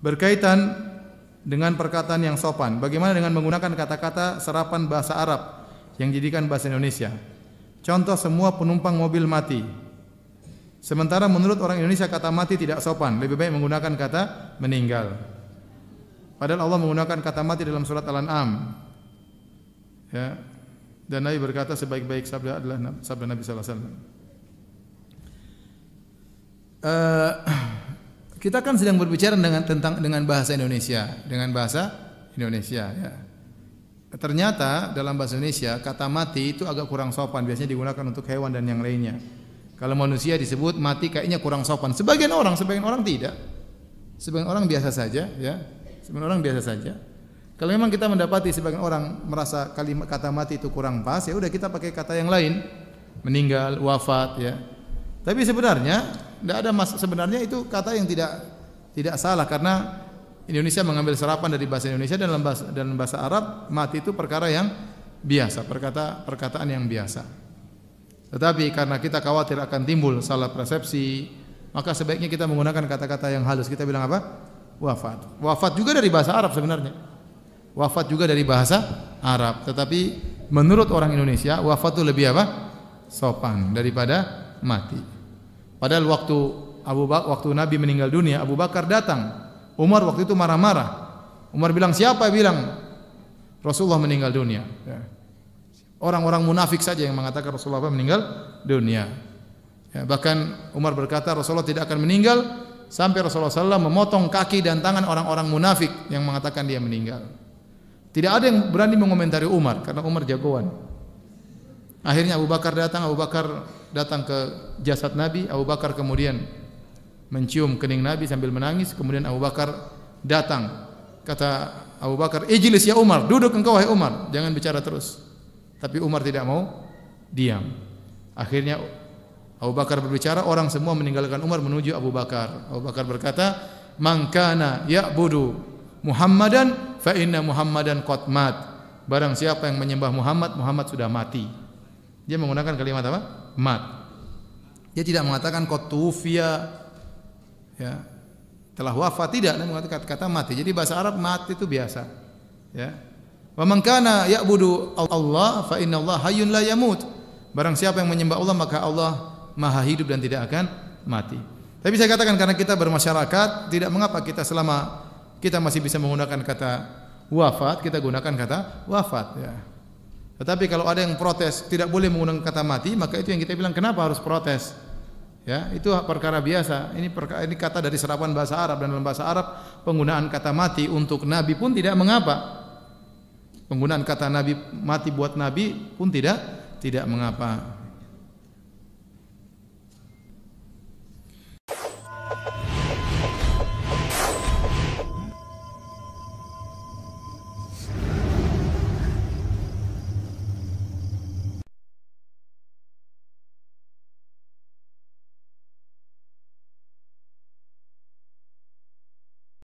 Berkaitan dengan perkataan yang sopan, bagaimana dengan menggunakan kata-kata serapan bahasa Arab yang jadikan bahasa Indonesia? Contoh semua penumpang mobil mati. Sementara menurut orang Indonesia kata mati tidak sopan, lebih baik menggunakan kata meninggal. Padahal Allah menggunakan kata mati dalam surat Al-An'am. Ya. Dan Nabi berkata sebaik-baik sabda adalah sabda Nabi sallallahu alaihi wasallam. Eh, kita kan sedang berbicara dengan tentang dengan bahasa Indonesia, dengan bahasa Indonesia ya. Ternyata dalam bahasa Indonesia kata mati itu agak kurang sopan, biasanya digunakan untuk hewan dan yang lainnya. Kalau manusia disebut mati kayaknya kurang sopan. Sebagian orang, sebagian orang tidak. Sebagian orang biasa saja ya. Sebagian orang biasa saja. Kalau memang kita mendapati sebagian orang merasa kalimat kata mati itu kurang pas, ya udah kita pakai kata yang lain, meninggal, wafat ya. Tapi sebenarnya tidak ada mas sebenarnya itu kata yang tidak tidak salah karena Indonesia mengambil serapan dari bahasa Indonesia dan dalam bahasa, dalam bahasa Arab mati itu perkara yang biasa, perkata perkataan yang biasa. Tetapi karena kita khawatir akan timbul salah persepsi, maka sebaiknya kita menggunakan kata-kata yang halus. Kita bilang apa? Wafat. Wafat juga dari bahasa Arab sebenarnya. Wafat juga dari bahasa Arab, tetapi menurut orang Indonesia wafat itu lebih apa? sopan daripada mati. Padahal waktu Abu waktu Nabi meninggal dunia, Abu Bakar datang. Umar waktu itu marah-marah. Umar bilang, "Siapa bilang Rasulullah meninggal dunia?" Ya. Orang-orang munafik saja yang mengatakan Rasulullah meninggal dunia. Ya, bahkan Umar berkata Rasulullah tidak akan meninggal sampai Rasulullah SAW memotong kaki dan tangan orang-orang munafik yang mengatakan dia meninggal. Tidak ada yang berani mengomentari Umar karena Umar jagoan. Akhirnya Abu Bakar datang, Abu Bakar datang ke jasad Nabi, Abu Bakar kemudian mencium kening Nabi sambil menangis, kemudian Abu Bakar datang. Kata Abu Bakar, "Ijlis ya Umar, duduk engkau wahai Umar, jangan bicara terus." Tapi Umar tidak mau diam. Akhirnya Abu Bakar berbicara, orang semua meninggalkan Umar menuju Abu Bakar. Abu Bakar berkata, "Mangkana ya ya'budu Muhammadan fa inna Muhammadan qad mat." Barang siapa yang menyembah Muhammad, Muhammad sudah mati. Dia menggunakan kalimat apa? mat. Dia tidak mengatakan kotufia ya telah wafat tidak dia mengatakan kata mati. Jadi bahasa Arab mat itu biasa. Ya. Wa man kana Allah fa inna Allah hayyun la yamut. Barang siapa yang menyembah Allah maka Allah maha hidup dan tidak akan mati. Tapi saya katakan karena kita bermasyarakat tidak mengapa kita selama kita masih bisa menggunakan kata wafat kita gunakan kata wafat ya. Tetapi kalau ada yang protes tidak boleh menggunakan kata mati, maka itu yang kita bilang kenapa harus protes? Ya, itu perkara biasa. Ini perkara, ini kata dari serapan bahasa Arab dan dalam bahasa Arab penggunaan kata mati untuk nabi pun tidak mengapa. Penggunaan kata nabi mati buat nabi pun tidak tidak mengapa.